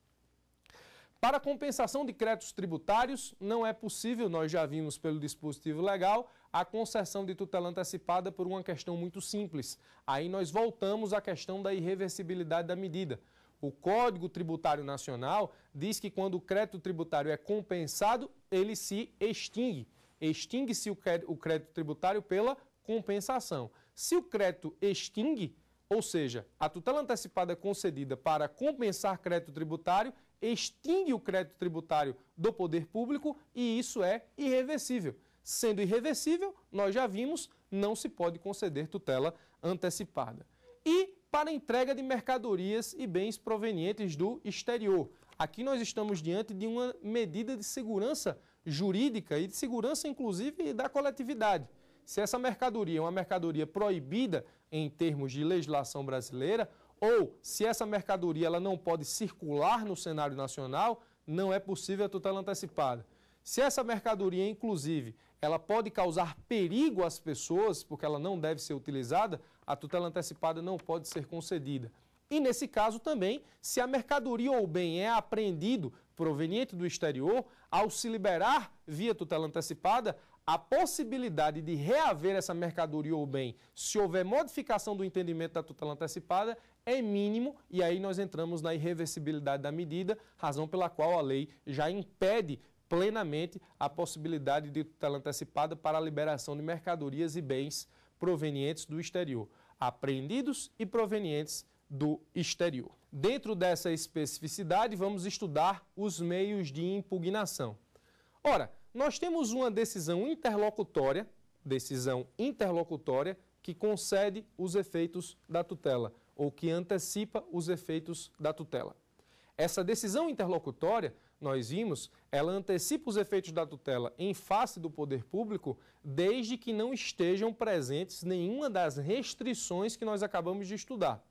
Para compensação de créditos tributários, não é possível, nós já vimos pelo dispositivo legal, a concessão de tutela antecipada por uma questão muito simples. Aí nós voltamos à questão da irreversibilidade da medida. O Código Tributário Nacional diz que quando o crédito tributário é compensado, ele se extingue extingue-se o, crédito tributário pela compensação. Se o crédito extingue, ou seja, a tutela antecipada é concedida para compensar crédito tributário, extingue o crédito tributário do poder público e isso é irreversível. Sendo irreversível, nós já vimos, não se pode conceder tutela antecipada. E para entrega de mercadorias e bens provenientes do exterior. Aqui nós estamos diante de uma medida de segurança jurídica e de segurança, inclusive, da coletividade. Se essa mercadoria é uma mercadoria proibida em termos de legislação brasileira, ou se essa mercadoria ela não pode circular no cenário nacional, não é possível a tutela antecipada. Se essa mercadoria, inclusive, ela pode causar perigo às pessoas, porque ela não deve ser utilizada, a tutela antecipada não pode ser concedida. E nesse caso também, se a mercadoria ou bem é apreendido proveniente do exterior, ao se liberar via tutela antecipada, a possibilidade de reaver essa mercadoria ou bem, se houver modificação do entendimento da tutela antecipada, é mínimo e aí nós entramos na irreversibilidade da medida, razão pela qual a lei já impede plenamente a possibilidade de tutela antecipada para a liberação de mercadorias e bens provenientes do exterior, apreendidos e provenientes do exterior. Dentro dessa especificidade, vamos estudar os meios de impugnação. Ora, nós temos uma decisão interlocutória, decisão interlocutória que concede os efeitos da tutela ou que antecipa os efeitos da tutela. Essa decisão interlocutória, nós vimos, ela antecipa os efeitos da tutela em face do poder público, desde que não estejam presentes nenhuma das restrições que nós acabamos de estudar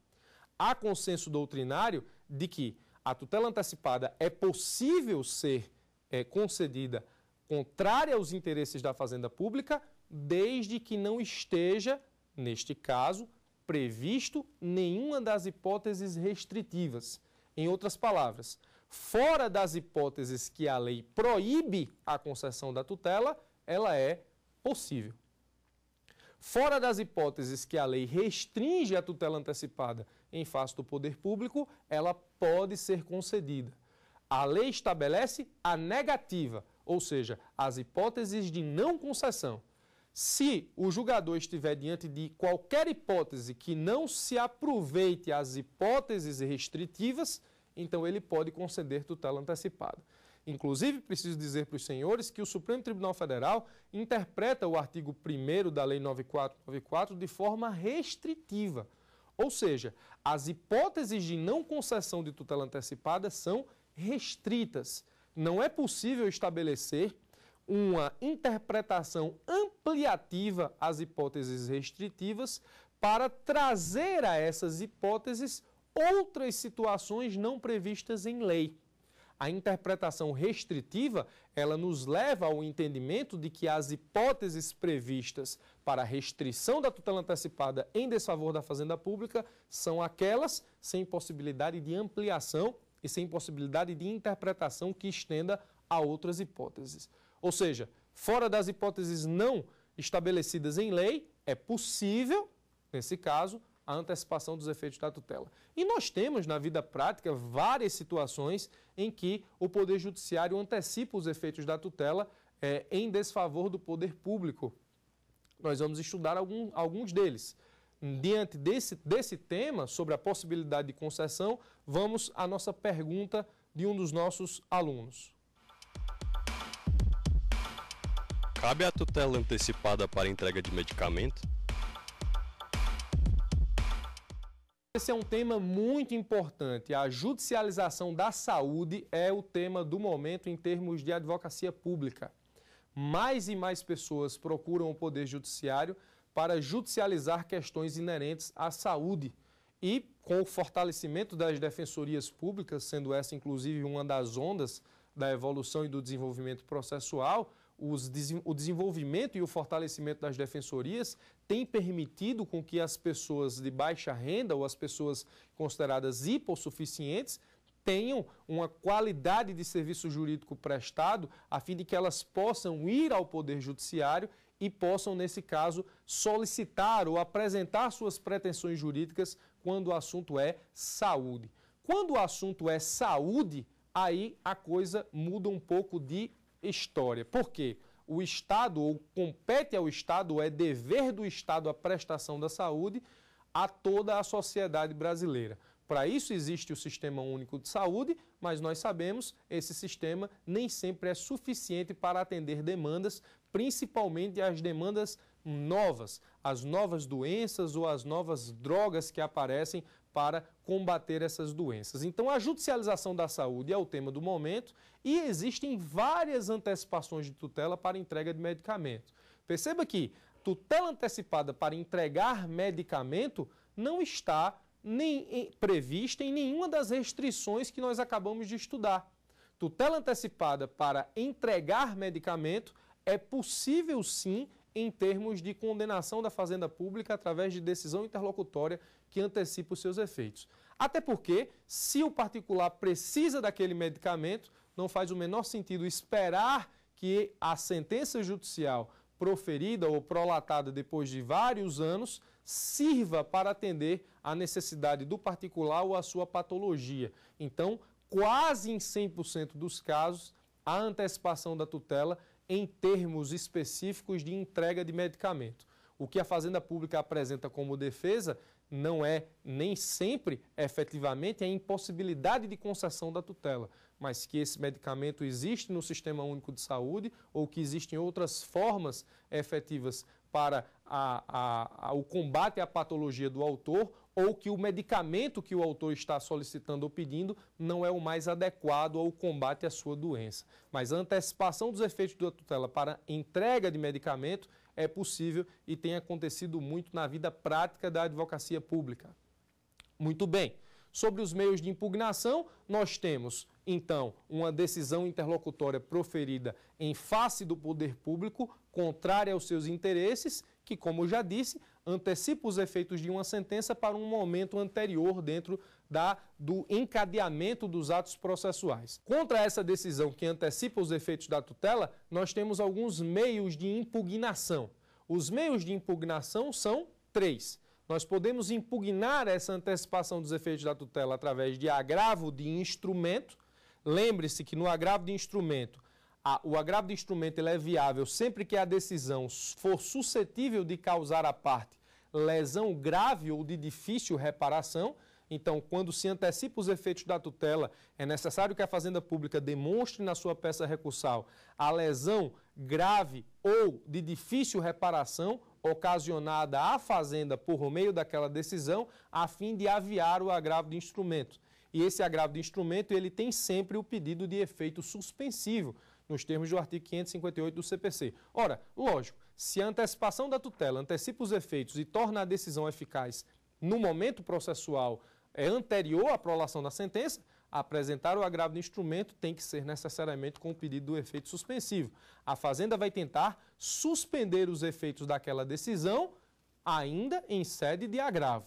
há consenso doutrinário de que a tutela antecipada é possível ser é, concedida contrária aos interesses da fazenda pública, desde que não esteja, neste caso, previsto nenhuma das hipóteses restritivas. Em outras palavras, fora das hipóteses que a lei proíbe a concessão da tutela, ela é possível. Fora das hipóteses que a lei restringe a tutela antecipada em face do poder público, ela pode ser concedida. A lei estabelece a negativa, ou seja, as hipóteses de não concessão. Se o julgador estiver diante de qualquer hipótese que não se aproveite as hipóteses restritivas, então ele pode conceder tutela antecipada. Inclusive, preciso dizer para os senhores que o Supremo Tribunal Federal interpreta o artigo 1 da Lei 9494 de forma restritiva. Ou seja, as hipóteses de não concessão de tutela antecipada são restritas. Não é possível estabelecer uma interpretação ampliativa às hipóteses restritivas para trazer a essas hipóteses outras situações não previstas em lei a interpretação restritiva, ela nos leva ao entendimento de que as hipóteses previstas para a restrição da tutela antecipada em desfavor da fazenda pública são aquelas sem possibilidade de ampliação e sem possibilidade de interpretação que estenda a outras hipóteses. Ou seja, fora das hipóteses não estabelecidas em lei, é possível, nesse caso, a antecipação dos efeitos da tutela. E nós temos na vida prática várias situações em que o Poder Judiciário antecipa os efeitos da tutela é, em desfavor do poder público. Nós vamos estudar algum, alguns deles. Diante desse, desse tema, sobre a possibilidade de concessão, vamos à nossa pergunta de um dos nossos alunos. Cabe a tutela antecipada para entrega de medicamento? Esse é um tema muito importante. A judicialização da saúde é o tema do momento em termos de advocacia pública. Mais e mais pessoas procuram o Poder Judiciário para judicializar questões inerentes à saúde. E com o fortalecimento das defensorias públicas, sendo essa inclusive uma das ondas da evolução e do desenvolvimento processual, os, o desenvolvimento e o fortalecimento das defensorias tem permitido com que as pessoas de baixa renda ou as pessoas consideradas hipossuficientes tenham uma qualidade de serviço jurídico prestado, a fim de que elas possam ir ao Poder Judiciário e possam, nesse caso, solicitar ou apresentar suas pretensões jurídicas quando o assunto é saúde. Quando o assunto é saúde, aí a coisa muda um pouco de história. Por quê? O Estado, ou compete ao Estado, ou é dever do Estado a prestação da saúde a toda a sociedade brasileira. Para isso existe o Sistema Único de Saúde, mas nós sabemos esse sistema nem sempre é suficiente para atender demandas, principalmente as demandas novas, as novas doenças ou as novas drogas que aparecem para combater essas doenças. Então, a judicialização da saúde é o tema do momento e existem várias antecipações de tutela para entrega de medicamento. Perceba que tutela antecipada para entregar medicamento não está nem eh, prevista em nenhuma das restrições que nós acabamos de estudar. Tutela antecipada para entregar medicamento é possível sim em termos de condenação da fazenda pública através de decisão interlocutória que antecipa os seus efeitos. Até porque, se o particular precisa daquele medicamento, não faz o menor sentido esperar que a sentença judicial proferida ou prolatada depois de vários anos sirva para atender à necessidade do particular ou à sua patologia. Então, quase em 100% dos casos, a antecipação da tutela em termos específicos de entrega de medicamento. O que a Fazenda Pública apresenta como defesa não é nem sempre efetivamente a impossibilidade de concessão da tutela, mas que esse medicamento existe no Sistema Único de Saúde ou que existem outras formas efetivas para a, a, a, o combate à patologia do autor ou que o medicamento que o autor está solicitando ou pedindo não é o mais adequado ao combate à sua doença. Mas a antecipação dos efeitos da tutela para entrega de medicamento é possível e tem acontecido muito na vida prática da advocacia pública. Muito bem. Sobre os meios de impugnação, nós temos, então, uma decisão interlocutória proferida em face do poder público, contrária aos seus interesses, que, como já disse, antecipa os efeitos de uma sentença para um momento anterior dentro da, do encadeamento dos atos processuais. Contra essa decisão que antecipa os efeitos da tutela, nós temos alguns meios de impugnação. Os meios de impugnação são três. Nós podemos impugnar essa antecipação dos efeitos da tutela através de agravo de instrumento. Lembre-se que no agravo de instrumento, a, o agravo de instrumento ele é viável sempre que a decisão for suscetível de causar à parte lesão grave ou de difícil reparação. Então, quando se antecipa os efeitos da tutela, é necessário que a Fazenda Pública demonstre na sua peça recursal a lesão grave ou de difícil reparação ocasionada à Fazenda por meio daquela decisão, a fim de aviar o agravo de instrumento. E esse agravo de instrumento ele tem sempre o pedido de efeito suspensivo, nos termos do artigo 558 do CPC. Ora, lógico, se a antecipação da tutela antecipa os efeitos e torna a decisão eficaz no momento processual é anterior à prolação da sentença, apresentar o agravo do instrumento tem que ser necessariamente com o pedido do efeito suspensivo. A Fazenda vai tentar suspender os efeitos daquela decisão, ainda em sede de agravo.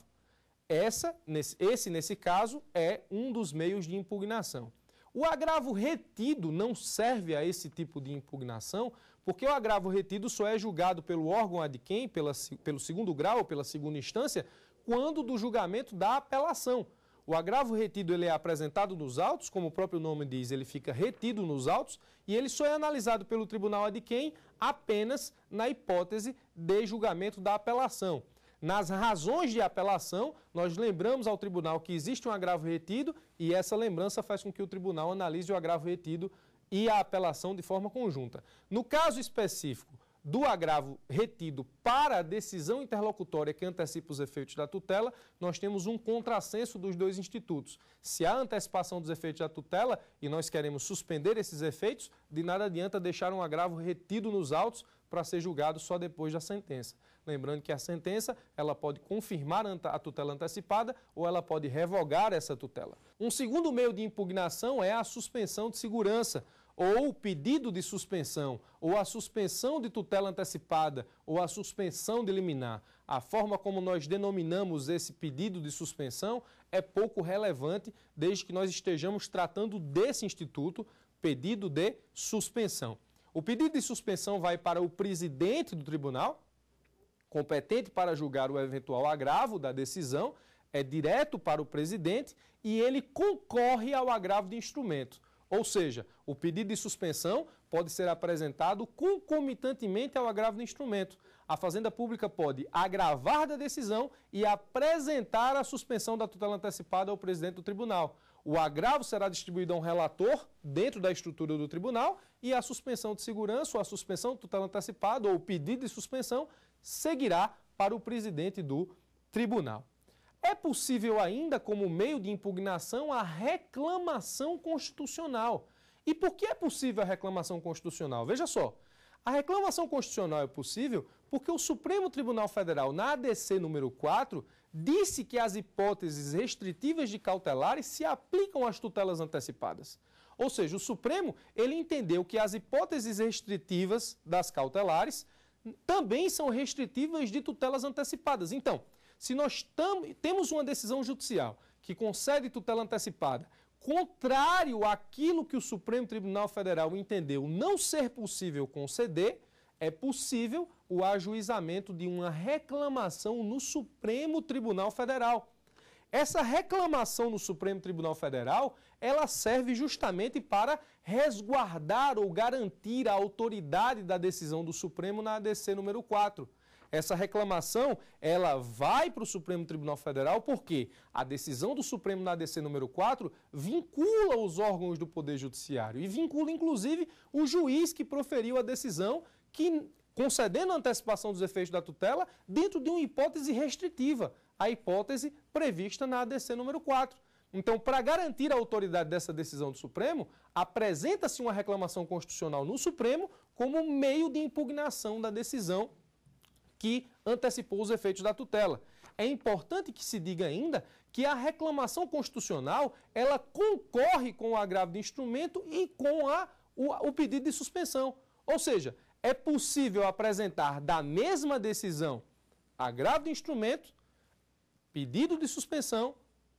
Essa, nesse, esse, nesse caso, é um dos meios de impugnação. O agravo retido não serve a esse tipo de impugnação, porque o agravo retido só é julgado pelo órgão ad quem, pela, pelo segundo grau, ou pela segunda instância, quando do julgamento da apelação. O agravo retido ele é apresentado nos autos, como o próprio nome diz, ele fica retido nos autos e ele só é analisado pelo tribunal ad quem apenas na hipótese de julgamento da apelação. Nas razões de apelação, nós lembramos ao tribunal que existe um agravo retido e essa lembrança faz com que o tribunal analise o agravo retido e a apelação de forma conjunta. No caso específico do agravo retido para a decisão interlocutória que antecipa os efeitos da tutela, nós temos um contrassenso dos dois institutos. Se há antecipação dos efeitos da tutela e nós queremos suspender esses efeitos, de nada adianta deixar um agravo retido nos autos para ser julgado só depois da sentença. Lembrando que a sentença ela pode confirmar a tutela antecipada ou ela pode revogar essa tutela. Um segundo meio de impugnação é a suspensão de segurança ou o pedido de suspensão, ou a suspensão de tutela antecipada, ou a suspensão de liminar. A forma como nós denominamos esse pedido de suspensão é pouco relevante, desde que nós estejamos tratando desse instituto, pedido de suspensão. O pedido de suspensão vai para o presidente do tribunal, competente para julgar o eventual agravo da decisão é direto para o presidente e ele concorre ao agravo de instrumento. Ou seja, o pedido de suspensão pode ser apresentado concomitantemente ao agravo de instrumento a Fazenda Pública pode agravar da decisão e apresentar a suspensão da tutela antecipada ao presidente do tribunal. O agravo será distribuído a um relator dentro da estrutura do tribunal e a suspensão de segurança ou a suspensão de tutela antecipada ou o pedido de suspensão seguirá para o presidente do tribunal. É possível ainda, como meio de impugnação, a reclamação constitucional. E por que é possível a reclamação constitucional? Veja só, a reclamação constitucional é possível porque o Supremo Tribunal Federal, na ADC número 4, disse que as hipóteses restritivas de cautelares se aplicam às tutelas antecipadas. Ou seja, o Supremo ele entendeu que as hipóteses restritivas das cautelares também são restritivas de tutelas antecipadas. Então, se nós temos uma decisão judicial que concede tutela antecipada contrário àquilo que o Supremo Tribunal Federal entendeu não ser possível conceder, é possível o ajuizamento de uma reclamação no Supremo Tribunal Federal. Essa reclamação no Supremo Tribunal Federal, ela serve justamente para resguardar ou garantir a autoridade da decisão do Supremo na ADC número 4. Essa reclamação, ela vai para o Supremo Tribunal Federal porque a decisão do Supremo na ADC número 4 vincula os órgãos do Poder Judiciário e vincula inclusive o juiz que proferiu a decisão que concedendo a antecipação dos efeitos da tutela dentro de uma hipótese restritiva, a hipótese prevista na ADC número 4. Então, para garantir a autoridade dessa decisão do Supremo, apresenta-se uma reclamação constitucional no Supremo como meio de impugnação da decisão que antecipou os efeitos da tutela. É importante que se diga ainda que a reclamação constitucional, ela concorre com o agravo de instrumento e com a, o, o pedido de suspensão. Ou seja, é possível apresentar da mesma decisão agravo de instrumento, pedido de suspensão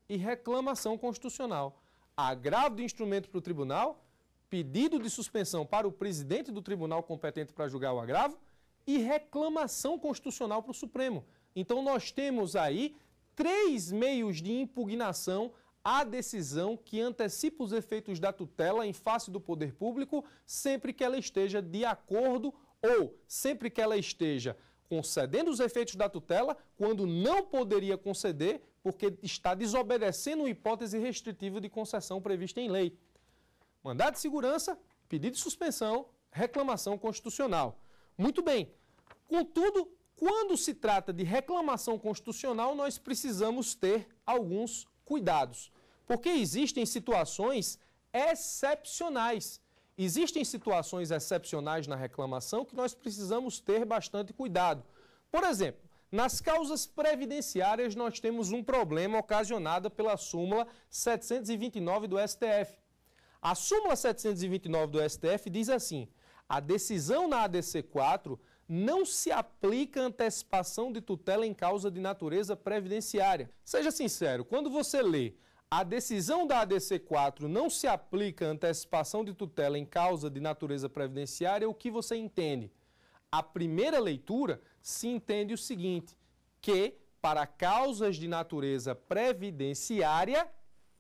e reclamação constitucional. Agravo de instrumento para o tribunal, pedido de suspensão para o presidente do tribunal competente para julgar o agravo e reclamação constitucional para o Supremo. Então nós temos aí três meios de impugnação à decisão que antecipa os efeitos da tutela em face do poder público, sempre que ela esteja de acordo ou sempre que ela esteja concedendo os efeitos da tutela, quando não poderia conceder, porque está desobedecendo a hipótese restritiva de concessão prevista em lei. Mandado de segurança, pedido de suspensão, reclamação constitucional. Muito bem. Contudo, quando se trata de reclamação constitucional, nós precisamos ter alguns cuidados, porque existem situações excepcionais. Existem situações excepcionais na reclamação que nós precisamos ter bastante cuidado. Por exemplo, nas causas previdenciárias, nós temos um problema ocasionado pela súmula 729 do STF. A súmula 729 do STF diz assim: a decisão na ADC 4 não se aplica antecipação de tutela em causa de natureza previdenciária. Seja sincero, quando você lê a decisão da ADC 4 não se aplica antecipação de tutela em causa de natureza previdenciária, o que você entende? A primeira leitura se entende o seguinte: que para causas de natureza previdenciária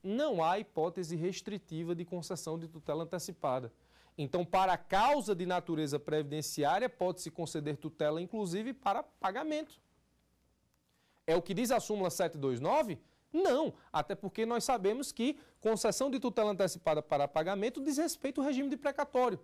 não há hipótese restritiva de concessão de tutela antecipada. Então, para causa de natureza previdenciária, pode-se conceder tutela, inclusive, para pagamento. É o que diz a súmula 729? Não, até porque nós sabemos que concessão de tutela antecipada para pagamento diz respeito ao regime de precatório.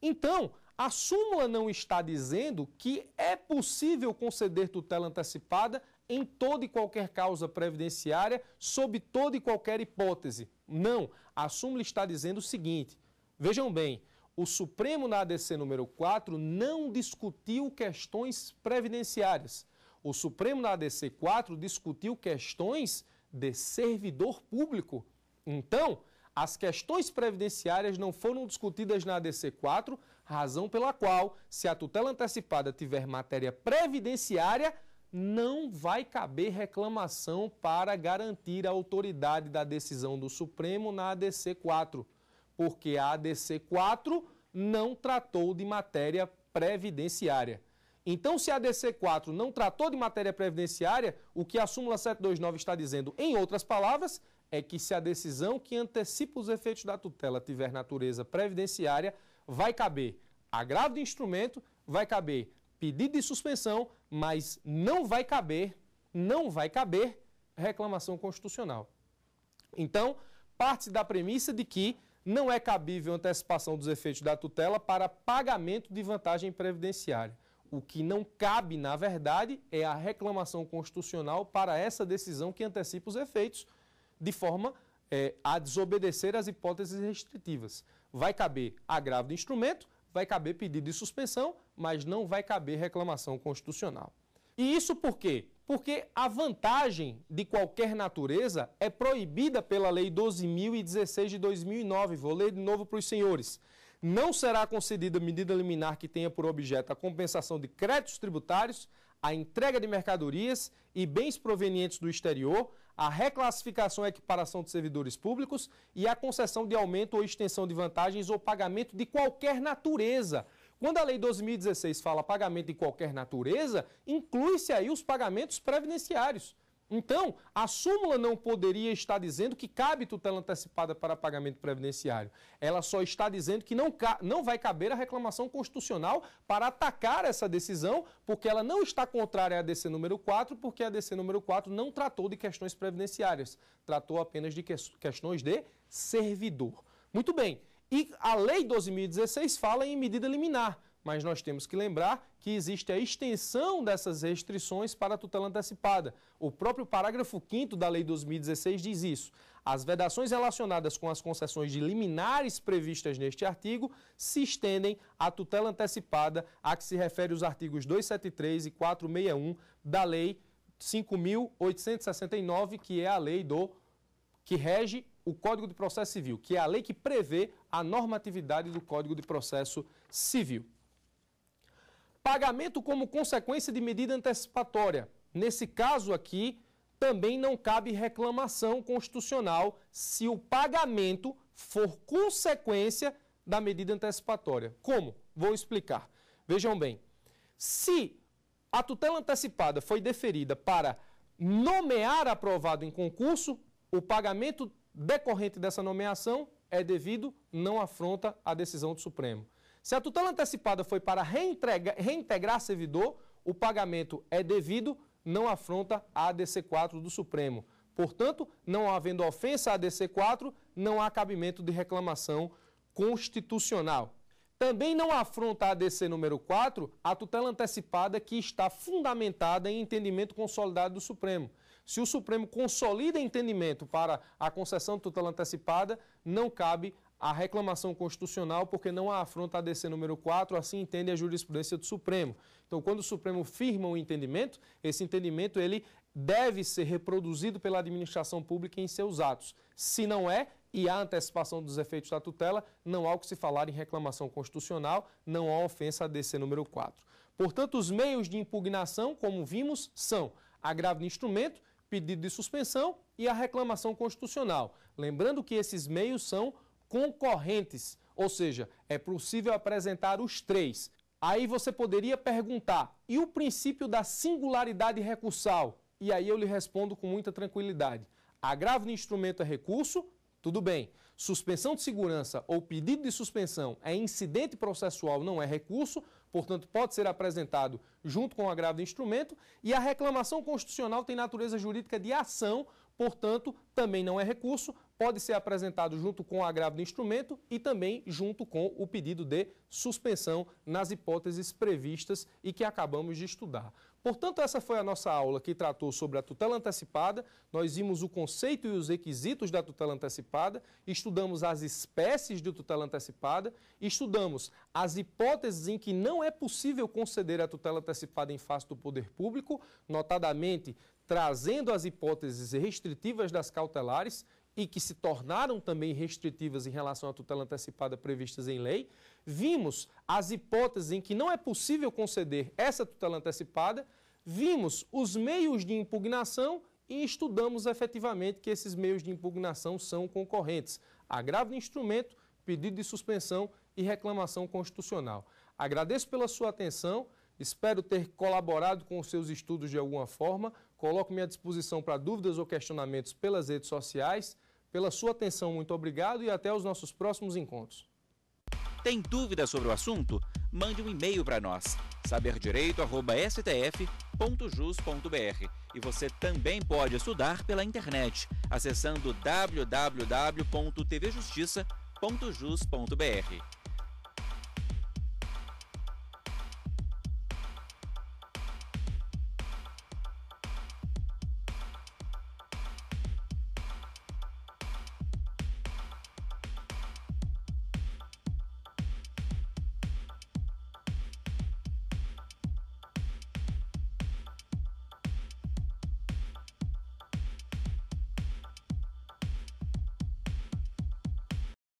Então, a súmula não está dizendo que é possível conceder tutela antecipada em toda e qualquer causa previdenciária, sob toda e qualquer hipótese. Não, a súmula está dizendo o seguinte: vejam bem, o Supremo na ADC número 4 não discutiu questões previdenciárias. O Supremo na ADC 4 discutiu questões de servidor público. Então, as questões previdenciárias não foram discutidas na ADC 4, razão pela qual, se a tutela antecipada tiver matéria previdenciária, não vai caber reclamação para garantir a autoridade da decisão do Supremo na ADC 4 porque a ADC 4 não tratou de matéria previdenciária. Então, se a ADC 4 não tratou de matéria previdenciária, o que a súmula 729 está dizendo, em outras palavras, é que se a decisão que antecipa os efeitos da tutela tiver natureza previdenciária, vai caber agravo de instrumento, vai caber pedido de suspensão, mas não vai caber, não vai caber reclamação constitucional. Então, parte da premissa de que não é cabível antecipação dos efeitos da tutela para pagamento de vantagem previdenciária. O que não cabe, na verdade, é a reclamação constitucional para essa decisão que antecipa os efeitos, de forma é, a desobedecer às hipóteses restritivas. Vai caber agravo de instrumento, vai caber pedido de suspensão, mas não vai caber reclamação constitucional. E isso por quê? Porque a vantagem de qualquer natureza é proibida pela Lei 12.016 de 2009. Vou ler de novo para os senhores. Não será concedida medida liminar que tenha por objeto a compensação de créditos tributários, a entrega de mercadorias e bens provenientes do exterior, a reclassificação e equiparação de servidores públicos e a concessão de aumento ou extensão de vantagens ou pagamento de qualquer natureza quando a Lei 2016 fala pagamento de qualquer natureza, inclui-se aí os pagamentos previdenciários. Então, a súmula não poderia estar dizendo que cabe tutela antecipada para pagamento previdenciário. Ela só está dizendo que não, não vai caber a reclamação constitucional para atacar essa decisão, porque ela não está contrária à DC número 4, porque a DC número 4 não tratou de questões previdenciárias, tratou apenas de que questões de servidor. Muito bem. E a Lei 12.016 fala em medida liminar, mas nós temos que lembrar que existe a extensão dessas restrições para a tutela antecipada. O próprio parágrafo 5 da Lei 2016 diz isso. As vedações relacionadas com as concessões de liminares previstas neste artigo se estendem à tutela antecipada a que se refere os artigos 273 e 461 da Lei 5.869, que é a lei do que rege o Código de Processo Civil, que é a lei que prevê a normatividade do Código de Processo Civil. Pagamento como consequência de medida antecipatória. Nesse caso aqui, também não cabe reclamação constitucional se o pagamento for consequência da medida antecipatória. Como? Vou explicar. Vejam bem. Se a tutela antecipada foi deferida para nomear aprovado em concurso, o pagamento decorrente dessa nomeação é devido, não afronta a decisão do Supremo. Se a tutela antecipada foi para reintegrar servidor, o pagamento é devido, não afronta a ADC4 do Supremo. Portanto, não havendo ofensa à ADC4, não há cabimento de reclamação constitucional. Também não afronta a ADC número 4 a tutela antecipada que está fundamentada em entendimento consolidado do Supremo. Se o Supremo consolida entendimento para a concessão de tutela antecipada, não cabe a reclamação constitucional porque não há afronta a DC número 4, assim entende a jurisprudência do Supremo. Então, quando o Supremo firma um entendimento, esse entendimento ele deve ser reproduzido pela administração pública em seus atos. Se não é, e há antecipação dos efeitos da tutela, não há o que se falar em reclamação constitucional, não há ofensa a DC número 4. Portanto, os meios de impugnação, como vimos, são agravo de instrumento pedido de suspensão e a reclamação constitucional. Lembrando que esses meios são concorrentes, ou seja, é possível apresentar os três. Aí você poderia perguntar: e o princípio da singularidade recursal? E aí eu lhe respondo com muita tranquilidade. Agravo de instrumento é recurso, tudo bem. Suspensão de segurança ou pedido de suspensão é incidente processual, não é recurso portanto, pode ser apresentado junto com o agravo de instrumento, e a reclamação constitucional tem natureza jurídica de ação, portanto, também não é recurso, pode ser apresentado junto com o agravo do instrumento e também junto com o pedido de suspensão nas hipóteses previstas e que acabamos de estudar. Portanto, essa foi a nossa aula que tratou sobre a tutela antecipada. Nós vimos o conceito e os requisitos da tutela antecipada, estudamos as espécies de tutela antecipada, estudamos as hipóteses em que não é possível conceder a tutela antecipada em face do poder público, notadamente trazendo as hipóteses restritivas das cautelares e que se tornaram também restritivas em relação à tutela antecipada previstas em lei, vimos as hipóteses em que não é possível conceder essa tutela antecipada, vimos os meios de impugnação e estudamos efetivamente que esses meios de impugnação são concorrentes. Agravo de instrumento, pedido de suspensão e reclamação constitucional. Agradeço pela sua atenção. Espero ter colaborado com os seus estudos de alguma forma. Coloco-me à disposição para dúvidas ou questionamentos pelas redes sociais. Pela sua atenção, muito obrigado e até os nossos próximos encontros. Tem dúvida sobre o assunto? Mande um e-mail para nós, saberdireito.stf.jus.br. E você também pode estudar pela internet, acessando www.tvjustiça.jus.br.